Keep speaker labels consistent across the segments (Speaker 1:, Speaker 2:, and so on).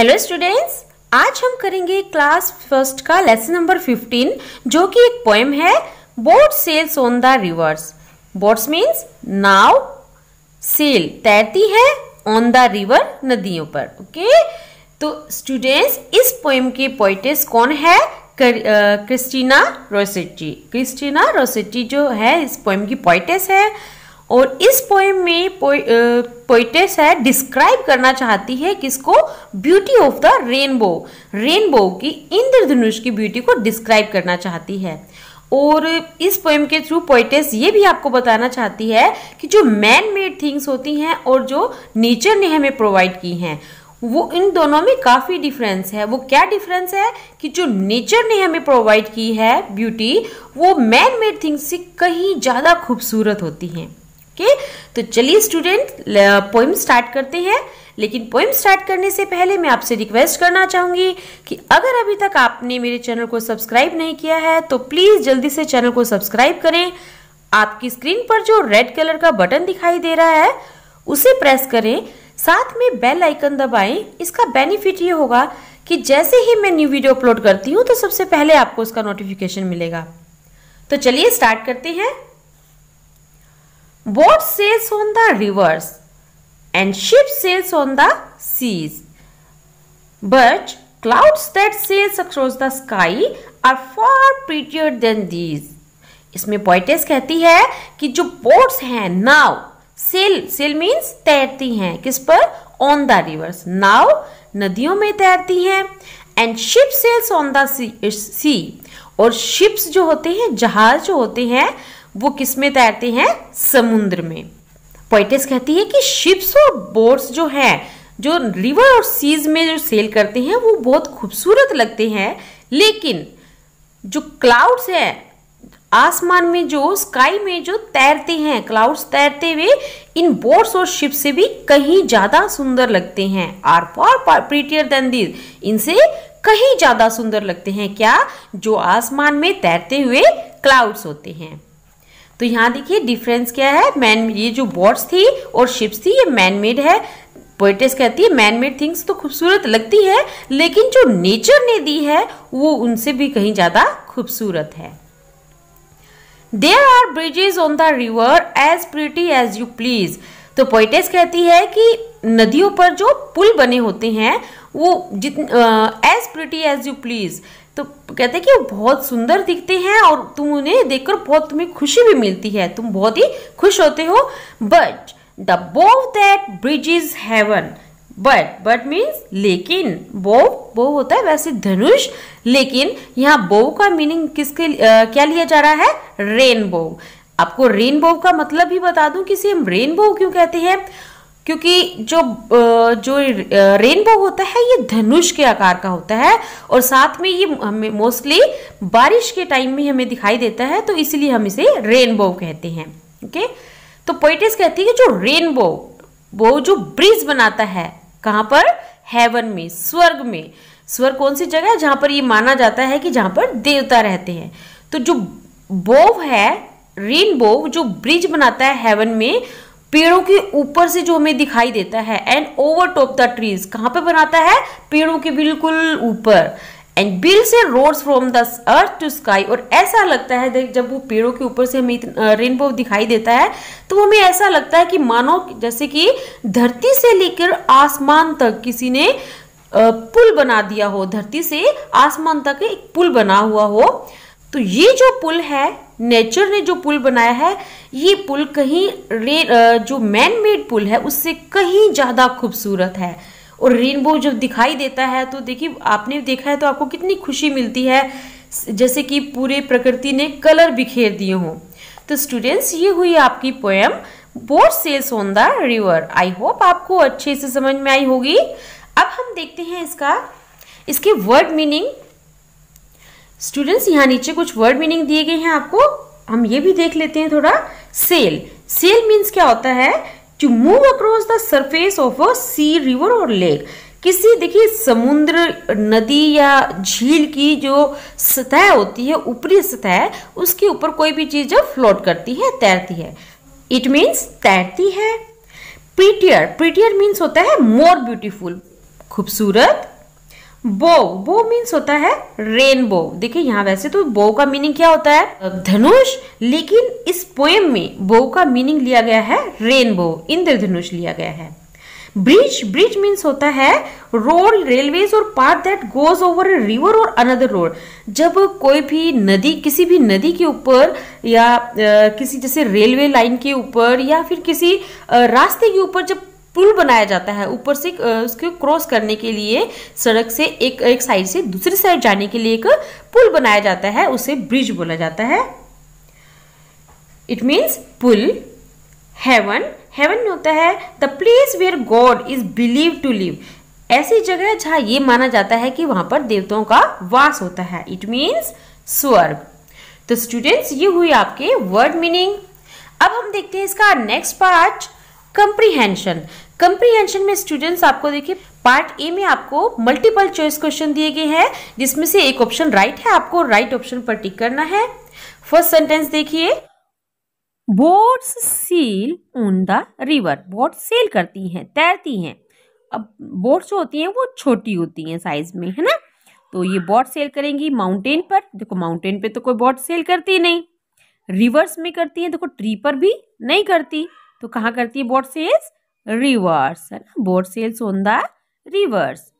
Speaker 1: Hello students आज हम करेंगे क्लास फर्स्ट का लेसन नंबर 15 जो कि एक पोएम है boat sails on the rivers boats means नाव सेल तैरती है ऑन द रिवर नदियों पर ओके तो स्टूडेंट्स इस पोएम के पोइटिस कौन है क्रिस्टीना रोसेट्टी क्रिस्टीना रोसेट्टी जो है इस पोएम की पोइटिस है और इस पोएम में पोइटेस है डिस्क्राइब करना चाहती है किसको beauty of the rainbow rainbow की इंद्रधनुष की ब्यूटी को डिस्क्राइब करना चाहती है और इस पोएम के थ्रू पोइटेस ये भी आपको बताना चाहती है कि जो मैन मेड थिंग्स होती हैं और जो नेचर ने हमें प्रोवाइड की हैं वो इन दोनों में काफ़ी डिफरेंस है वो क्या डिफरेंस है कि जो नेचर ने हमें प्रोवाइड की है ब्यूटी वो मैन मेड थिंग्स से कहीं ज़्यादा खूबसूरत होती हैं ओके तो चलिए स्टूडेंट पोइम स्टार्ट करते हैं लेकिन पोइम स्टार्ट करने से पहले मैं आपसे रिक्वेस्ट करना चाहूंगी कि अगर अभी तक आपने मेरे चैनल को सब्सक्राइब नहीं किया है तो प्लीज़ जल्दी से चैनल को सब्सक्राइब करें आपकी स्क्रीन पर जो रेड कलर का बटन दिखाई दे रहा है उसे प्रेस करें साथ में बेल आइकन दबाएं इसका बेनिफिट ये होगा कि जैसे ही मैं न्यू वीडियो अपलोड करती हूँ तो सबसे पहले आपको उसका नोटिफिकेशन मिलेगा तो चलिए स्टार्ट करते हैं Boat sails on the rivers and ship sails on the seas. But clouds that sails across the sky are far prettier than these. इसमें पोइटेस कहती है कि जो बोट्स हैं नाव सेल सेल मीन्स तैरती हैं किस पर ऑन द रिवर्स नाव नदियों में तैरती हैं and ship sails on the sea और शिप्स जो होते हैं जहाज जो होते हैं वो किस में तैरते हैं समुद्र में पॉइटिस कहती है कि शिप्स और बोट्स जो हैं जो रिवर और सीज में जो सेल करते हैं वो बहुत खूबसूरत लगते हैं लेकिन जो क्लाउड्स है आसमान में जो स्काई में जो तैरते हैं क्लाउड्स तैरते हुए इन बोट्स और शिप से भी कहीं ज़्यादा सुंदर लगते हैं are far prettier than this इनसे कहीं ज़्यादा सुंदर लगते हैं क्या जो आसमान में तैरते हुए क्लाउड्स होते हैं तो यहाँ देखिए डिफरेंस क्या है मैन ये जो बोट्स थी और शिप्स थी ये मैन मेड है पोइटेस कहती है मैन मेड थिंग्स तो खूबसूरत लगती है लेकिन जो नेचर ने दी है वो उनसे भी कहीं ज़्यादा खूबसूरत है there are bridges on the river as pretty as you please तो पोइटेस कहती है कि नदियों पर जो पुल बने होते हैं वो जित as pretty as you please तो कहते हैं कि वो बहुत सुंदर दिखते हैं और तुम उन्हें देखकर बहुत तुम्हें खुशी भी मिलती है तुम बहुत ही खुश होते हो but the bow that bridges heaven but but means लेकिन बोव बोव होता है वैसे धनुष लेकिन यहाँ बोव का मीनिंग किसके क्या लिया जा रहा है रेनबो आपको रेनबो का मतलब भी बता दूं कि सेम रेनबो क्यों कहते हैं क्योंकि जो जो रेनबो होता है ये धनुष के आकार का होता है और साथ में ये हमें मोस्टली बारिश के टाइम में हमें दिखाई देता है तो इसलिए हम इसे रेनबो कहते हैं ओके तो पोइटिस कहती है कि जो रेनबो वो जो ब्रिज बनाता है कहाँ पर हेवन में स्वर्ग में स्वर्ग कौन सी जगह है जहाँ पर ये माना जाता है कि जहाँ पर देवता रहते हैं तो जो बोव है रेनबो जो ब्रिज बनाता है हेवन में पेड़ों के ऊपर से जो हमें दिखाई देता है and over top the trees कहां पे बनाता है पेड़ों के बिल्कुल ऊपर and builds roads from the earth to sky और ऐसा लगता है जब वो पेड़ों के ऊपर से हमें रेनबो दिखाई देता है तो हमें ऐसा लगता है कि मानो जैसे कि धरती से लेकर आसमान तक किसी ने पुल बना दिया हो धरती से आसमान तक एक पुल बना हुआ हो तो ये जो पुल है नेचर ने जो पुल बनाया है ये पुल कहीं रे जो मैन मेड पुल है उससे कहीं ज़्यादा खूबसूरत है और रेनबो जब दिखाई देता है तो देखिए आपने देखा है तो आपको कितनी खुशी मिलती है जैसे कि पूरे प्रकृति ने कलर बिखेर दिए हों तो स्टूडेंट्स ये हुई आपकी poem boat sails on the river I hope आपको अच्छे से समझ में आई होगी अब हम देखते हैं इसका इसके वर्ड मीनिंग स्टूडेंट्स यहाँ नीचे कुछ वर्ड मीनिंग दिए गए हैं आपको हम ये भी देख लेते हैं थोड़ा सेल सेल मीन्स क्या होता है to move across the surface of a sea river और लेक किसी देखिए समुद्र नदी या झील की जो सतह होती है ऊपरी सतह उसके ऊपर कोई भी चीज़ जब फ्लोट करती है तैरती है इट मीन्स तैरती है प्रीटियर प्रीटियर मीन्स होता है मोर ब्यूटीफुल खूबसूरत बो बो मीन्स होता है रेनबो देखिए यहाँ वैसे तो बो का मीनिंग क्या होता है धनुष लेकिन इस पोएम में बो का मीनिंग लिया गया है रेनबो इंद्रधनुष लिया गया है ब्रिज ब्रिज मीन्स होता है रोड रेलवे और path that goes over a river और अनदर रोड जब कोई भी नदी किसी भी नदी के ऊपर या आ, किसी जैसे रेलवे लाइन के ऊपर या फिर किसी आ, रास्ते के ऊपर जब पुल बनाया जाता है ऊपर से उसके क्रॉस करने के लिए सड़क से एक एक साइड से दूसरी साइड जाने के लिए एक पुल बनाया जाता है उसे ब्रिज बोला जाता है इट मीन्स पुल हेवन हेवन होता है the place where god is believe to live ऐसी जगह जहां ये माना जाता है कि वहां पर देवताओं का वास होता है इट मीन्स स्वर्ग तो स्टूडेंट्स ये हुई आपके वर्ड मीनिंग अब हम देखते हैं इसका नेक्स्ट पार्ट कंप्रीहेंशन कंप्रीहेंशन में स्टूडेंट्स आपको देखिए पार्ट ए में आपको मल्टीपल चॉइस क्वेश्चन दिए गए हैं जिसमें से एक ऑप्शन राइट है आपको राइट ऑप्शन पर टिक करना है फर्स्ट सेंटेंस देखिए boats sail on the river boat sail करती हैं तैरती हैं अब बोट जो होती हैं वो छोटी होती हैं साइज में है ना तो ये बोट सेल करेंगी माउंटेन पर देखो माउंटेन पे तो कोई बोट सेल करती नहीं रिवर्स में करती है देखो ट्री पर भी नहीं करती तो कहाँ करती है बोट सेल्स रिवर्स है ना boat sails on the rivers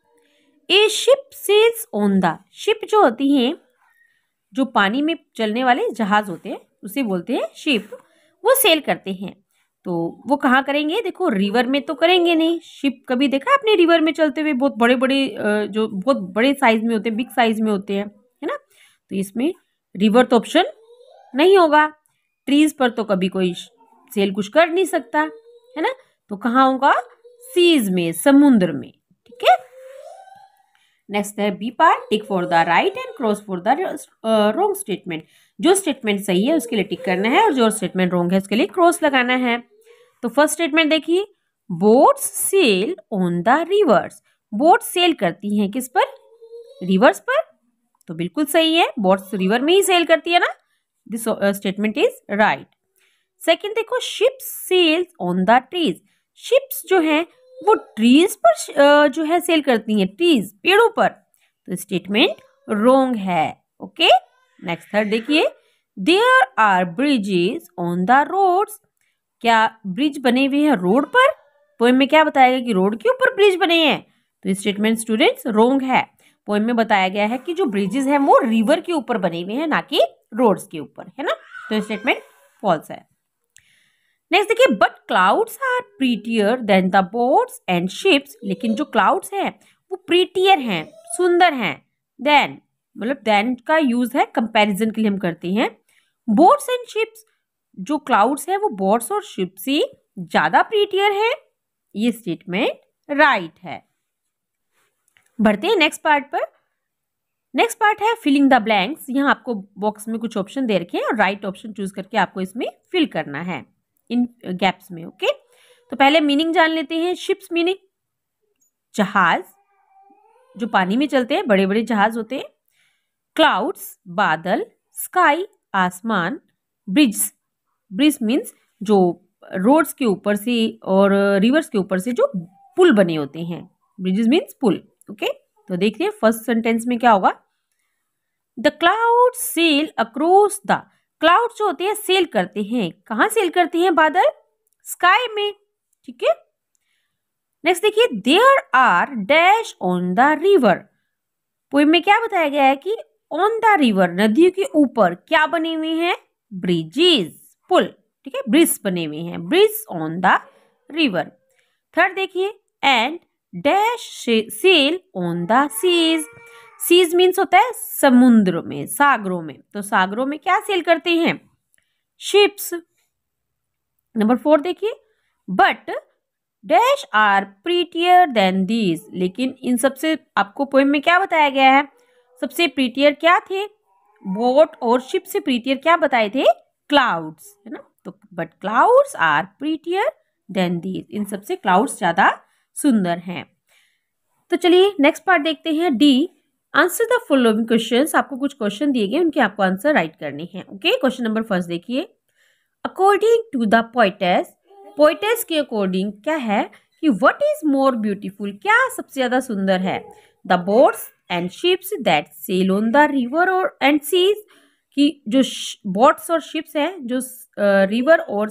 Speaker 1: a ship sails on the ship जो होती हैं जो पानी में चलने वाले जहाज होते हैं उसे बोलते हैं शिप वो सेल करते हैं तो वो कहाँ करेंगे देखो रिवर में तो करेंगे नहीं शिप कभी देखा आपने रिवर में चलते हुए बहुत बड़े बड़े जो बहुत बड़े साइज में होते हैं बिग साइज में होते हैं है ना तो इसमें रिवर तो ऑप्शन नहीं होगा ट्रीज़ पर तो कभी कोई सेल कुछ कर नहीं सकता है ना तो कहाँ होगा सीज में समुद्र में ठीक है नेक्स्ट है B part tick for the right and cross for the wrong statement जो स्टेटमेंट सही है उसके लिए टिक करना है और जो स्टेटमेंट रोंग है उसके लिए क्रॉस लगाना है तो फर्स्ट स्टेटमेंट देखिए boats sail on the rivers boat sail करती हैं किस पर रिवर्स पर तो बिल्कुल सही है बोट्स रिवर में ही सेल करती है ना this statement is right second देखो ships sails on the trees ships जो है वो ट्रीज पर जो है सेल करती हैं ट्रीज पेड़ों पर तो स्टेटमेंट रोंग है ओके नेक्स्ट थर्ड देखिए there are bridges on the roads क्या ब्रिज बने हुए हैं रोड पर पोएम में क्या बताया गया कि रोड के ऊपर ब्रिज बने हैं तो स्टेटमेंट स्टूडेंट्स रोंग है पोएम में बताया गया है कि जो ब्रिजेस हैं वो रिवर के ऊपर बने हुए हैं ना कि रोड्स के ऊपर है ना तो स्टेटमेंट फॉल्स है नेक्स्ट देखिए but clouds are prettier than the boats and ships लेकिन जो क्लाउड्स हैं वो प्रीटियर हैं सुंदर हैं देन मतलब देन का यूज़ है कंपैरिजन के लिए हम करते हैं बोट्स एंड शिप्स जो क्लाउड्स हैं वो बोट्स और शिप्स ही ज़्यादा प्रीटियर हैं ये स्टेटमेंट राइट है बढ़ते हैं नेक्स्ट पार्ट पर नेक्स्ट पार्ट है फिलिंग द ब्लैंक्स यहाँ आपको बॉक्स में कुछ ऑप्शन दे रखे हैं और राइट ऑप्शन चूज करके आपको इसमें फिल करना है इन गैप्स में ओके तो पहले मीनिंग जान लेते हैं शिप्स मीनिंग जहाज जो पानी में चलते हैं बड़े बड़े जहाज होते हैं क्लाउड्स बादल स्काई आसमान ब्रिज ब्रिज मीन्स जो रोड्स के ऊपर से और रिवर्स के ऊपर से जो पुल बने होते हैं ब्रिजेस मीन्स पुल ओके तो देखिए फर्स्ट सेंटेंस में क्या होगा the cloud sail across the cloud जो होते हैं सेल करते हैं कहाँ सेल करते हैं बादल स्काई में ठीक है नेक्स्ट देखिए there are dash on the river poem में क्या बताया गया है कि ऑन द रिवर नदियों के ऊपर क्या बने हुए हैं ब्रिजेस पुल ठीक है ब्रिज बने हुए हैं bridge on the river third देखिए and dash sail on the seas seas means होता है समुद्र में सागरों में तो सागरों में क्या सेल करते हैं शिप्स नंबर फोर देखिए but dash are prettier than these लेकिन इन सबसे आपको पोएम में क्या बताया गया है सबसे प्रीटियर क्या थे बोट और शिप से प्रीटियर क्या बताए थे क्लाउड्स है ना तो but clouds are prettier than these इन सबसे क्लाउड्स ज़्यादा सुंदर हैं तो चलिए नेक्स्ट पार्ट देखते हैं D answer the following question आपको कुछ क्वेश्चन दिए गए उनके आपको आंसर राइट करने हैं ओके क्वेश्चन नंबर फर्स्ट देखिए according to the poetess poetess के अकॉर्डिंग क्या है कि वट इज मोर ब्यूटिफुल क्या सबसे ज़्यादा सुंदर है the boats and ships that sail on the river और एंड सीज कि जो बोट्स और शिप्स हैं जो रिवर और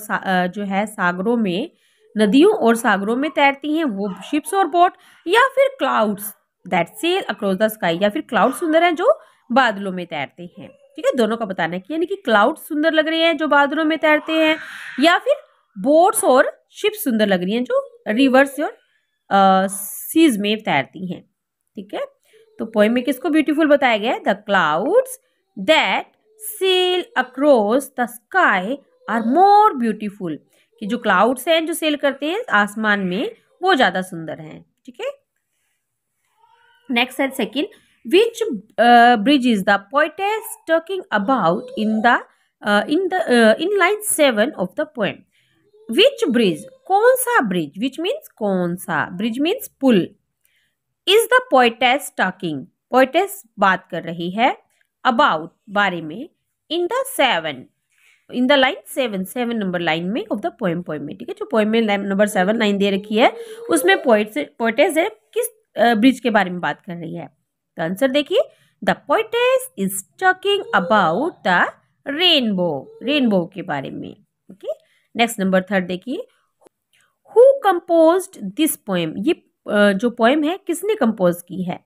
Speaker 1: जो है सागरों में नदियों और सागरों में तैरती हैं वो शिप्स और बोट या फिर clouds that sail across the sky या फिर क्लाउड सुंदर हैं जो बादलों में तैरते हैं ठीक है दोनों का बताना है कि यानी कि क्लाउड सुंदर लग रहे हैं जो बादलों में तैरते हैं या फिर बोट्स और शिप सुंदर लग रही हैं जो रिवर्स और सीज में तैरती हैं ठीक है तो पोइम में किसको ब्यूटीफुल बताया गया है the clouds that sail across the sky are more beautiful कि जो क्लाउड्स हैं जो सेल करते हैं आसमान में वो ज़्यादा सुंदर हैं ठीक है नेक्स्ट है second which bridge is the point talking about in the in the in line seven of the poem which bridge कौन सा ब्रिज विच मीन्स कौन सा ब्रिज मीन्स पुल is the poetess talking poetess बात कर रही है अबाउट बारे में in the seven in the line seven seven number line में ऑफ द पोएम पोएम में ठीक है जो पोएम में नंबर सेवन लाइन दे रखी है उसमें पोइट से है किस ब्रिज के बारे में बात कर रही है तो आंसर देखिए the poetess is talking about the rainbow rainbow के बारे में ओके नेक्स्ट नंबर थर्ड देखिए हु कंपोज दिस पोएम ये जो पोएम है किसने कंपोज की है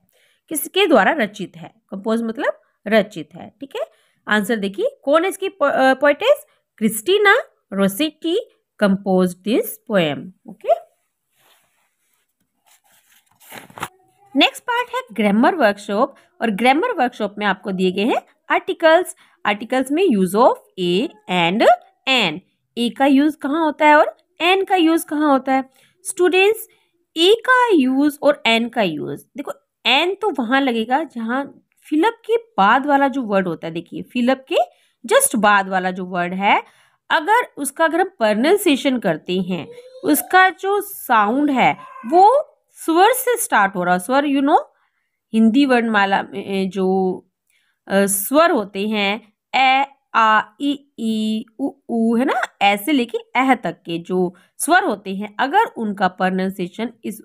Speaker 1: किसके द्वारा रचित है कंपोज मतलब रचित है ठीक है आंसर देखिए कौन है इसकी poetess Christina Rossetti compose this poem okay next part है ग्रामर वर्कशॉप और ग्रामर वर्कशॉप में आपको दिए गए हैं आर्टिकल्स आर्टिकल्स में use of a and an a का यूज कहाँ होता है और एन का यूज कहाँ होता है स्टूडेंट्स ए का यूज और एन का यूज देखो एन तो वहां लगेगा जहाँ फिलअप के बाद वाला जो वर्ड होता है देखिए फिलअप के जस्ट बाद वाला जो वर्ड है अगर उसका अगर हम प्रनंसिएशन करते हैं उसका जो साउंड है वो स्वर से स्टार्ट हो रहा स्वर यू नो हिंदी वर्णमाला में जो स्वर होते हैं ए आ ई ई उ है ना ऐसे लेके ए तक के जो स्वर होते हैं अगर उनका प्रोनाउंसिएशन इस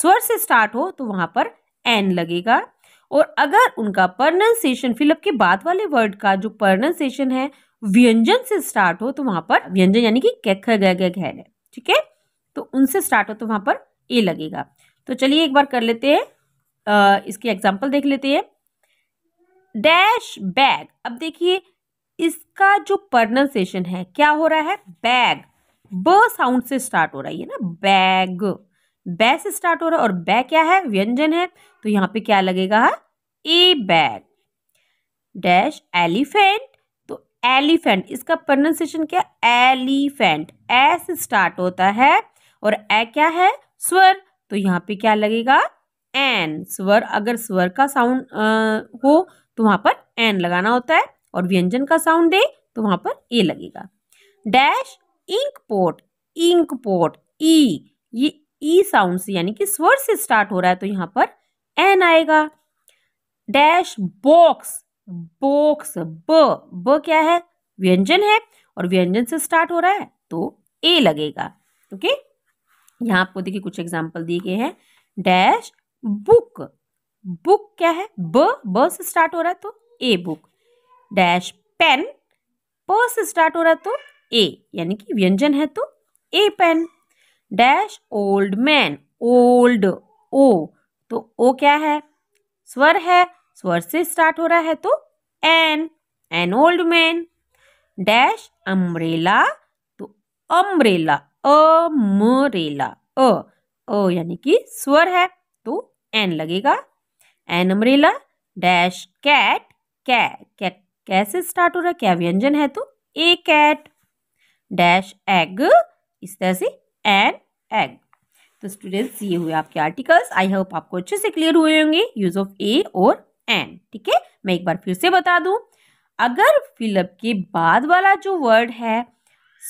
Speaker 1: स्वर से स्टार्ट हो तो वहां पर एन लगेगा और अगर उनका प्रोनाउंसिएशन फिलअप के बाद वाले वर्ड का जो प्रोनाउंसिएशन है व्यंजन से स्टार्ट हो तो वहां पर व्यंजन यानी कि कैख गह ठीक है तो उनसे स्टार्ट हो तो वहां पर ए लगेगा तो चलिए एक बार कर लेते हैं इसकी एग्जाम्पल देख लेते हैं डैश बैग अब देखिए इसका जो प्रोनाउंसिएशन है क्या हो रहा है बैग ब साउंड से स्टार्ट हो रही है ना बैग बै से स्टार्ट हो रहा है और बै क्या है व्यंजन है तो यहाँ पे क्या लगेगा ए बैग डैश एलिफेंट तो एलिफेंट इसका प्रोनाउंसिएशन क्या एलिफेंट ए से स्टार्ट होता है और ए क्या है स्वर तो यहाँ पे क्या लगेगा एन स्वर अगर स्वर का साउंड हो तो वहां पर एन लगाना होता है और व्यंजन का साउंड दे तो वहां पर ए लगेगा dash ink pot ink pot E ये ई e साउंड से यानी कि स्वर से स्टार्ट हो रहा है तो यहाँ पर एन आएगा डैश बॉक्स बॉक्स ब ब क्या है व्यंजन है और व्यंजन से स्टार्ट हो रहा है तो ए लगेगा ओके okay? यहाँ आपको देखिए कुछ एग्जाम्पल दिए गए हैं डैश बुक बुक क्या है ब ब से स्टार्ट हो रहा है तो ए बुक डैश पेन प से स्टार्ट हो रहा है तो ए यानी कि व्यंजन है तो a pen dash old man old O तो ओ क्या है स्वर है स्वर से स्टार्ट हो रहा है तो an an old man dash umbrella तो अम्ब्रेला अ मोरेला अ अ यानी कि स्वर है तो एन लगेगा एन अमरेला डैश कैट कै कैसे स्टार्ट हो रहा है क्या व्यंजन है तो ए कैट डैश एग इस तरह से एन एग तो स्टूडेंट्स ये हुए आपके आर्टिकल्स आई होप आपको अच्छे से क्लियर हुए होंगे यूज ऑफ ए और एन ठीक है मैं एक बार फिर से बता दूं अगर फिलअप के बाद वाला जो वर्ड है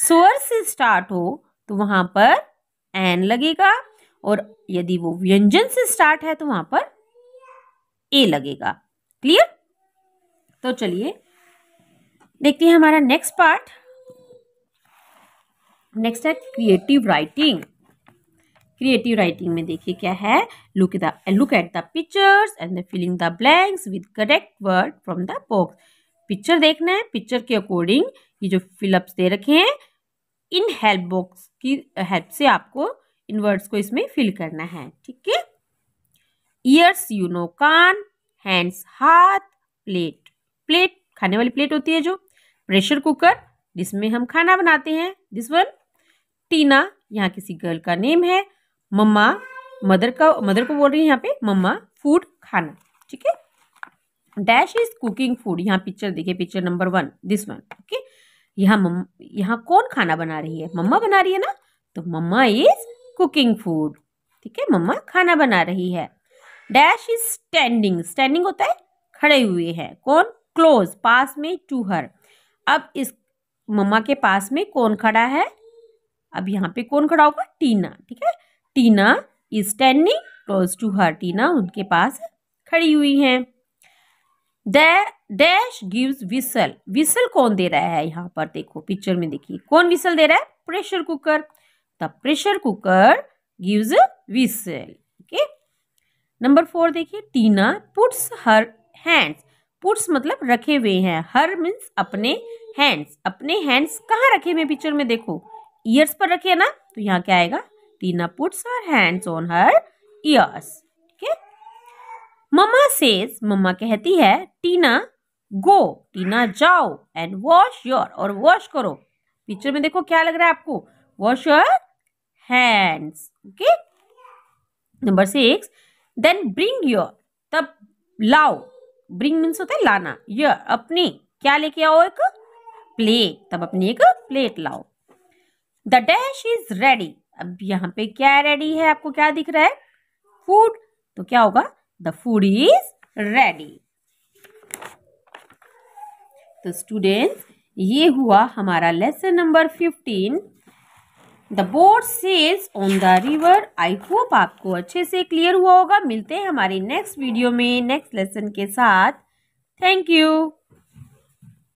Speaker 1: स्वर से स्टार्ट हो तो वहां पर एन लगेगा और यदि वो व्यंजन से स्टार्ट है तो वहां पर ए लगेगा क्लियर तो चलिए देखते हैं हमारा नेक्स्ट पार्ट नेक्स्ट है क्रिएटिव राइटिंग क्रिएटिव राइटिंग में देखिए क्या है look the look at the pictures and the filling the blanks with correct word from the box picture देखना है पिक्चर के अकॉर्डिंग ये जो फिलअप्स दे रखे हैं इन हेल्प बॉक्स की हेल्प से आपको इन वर्ड्स को इसमें फिल करना है ठीक है ईयर्स यू नो कान हैंड्स हाथ प्लेट प्लेट खाने वाली प्लेट होती है जो प्रेशर कुकर जिसमें हम खाना बनाते हैं दिस वन टीना यहाँ किसी गर्ल का नेम है मम्मा मदर का मदर को बोल रही है यहाँ पे मम्मा फूड खाना ठीक है डैश इज कुकिंग फूड यहाँ पिक्चर देखिए picture number one this one okay यहाँ मम यहाँ कौन खाना बना रही है मम्मा बना रही है ना तो मम्मा इज कुकिंग फूड ठीक है मम्मा खाना बना रही है डैश इज स्टैंडिंग स्टैंडिंग होता है खड़े हुए हैं कौन क्लोज पास में टू हर अब इस मम्मा के पास में कौन खड़ा है अब यहाँ पे कौन खड़ा होगा टीना ठीक है Tina is standing close to her Tina उनके पास खड़ी हुई हैं डैश गिव्स विसल विसल कौन दे रहा है यहाँ पर देखो पिक्चर में देखिए कौन विसल दे रहा है pressure cooker the pressure cooker gives whistle okay number four देखिए Tina puts her hands puts मतलब रखे हुए हैं हर मीन्स अपने हैंड्स अपने हैंड्स कहाँ रखे हुए पिक्चर में देखो ईयर्स पर रखे ना तो यहाँ क्या आएगा Tina puts her hands on her ears mama says mama कहती है टीना गो टीना जाओ एंड वॉश योर और वॉश करो पिक्चर में देखो क्या लग रहा है आपको wash your hands okay number six then bring your तब लाओ ब्रिंग मीन्स होता है लाना योर अपने क्या लेके आओ एक प्लेट तब अपनी एक प्लेट लाओ द डैश इज रेडी अब यहाँ पे क्या रेडी है आपको क्या दिख रहा है फूड तो क्या होगा The food is ready. तो स्टूडेंट्स ये हुआ हमारा लेसन नंबर फिफ्टीन द बोर्ड sails on the river I hope आपको अच्छे से क्लियर हुआ होगा मिलते हैं हमारी नेक्स्ट वीडियो में नेक्स्ट लेसन के साथ थैंक यू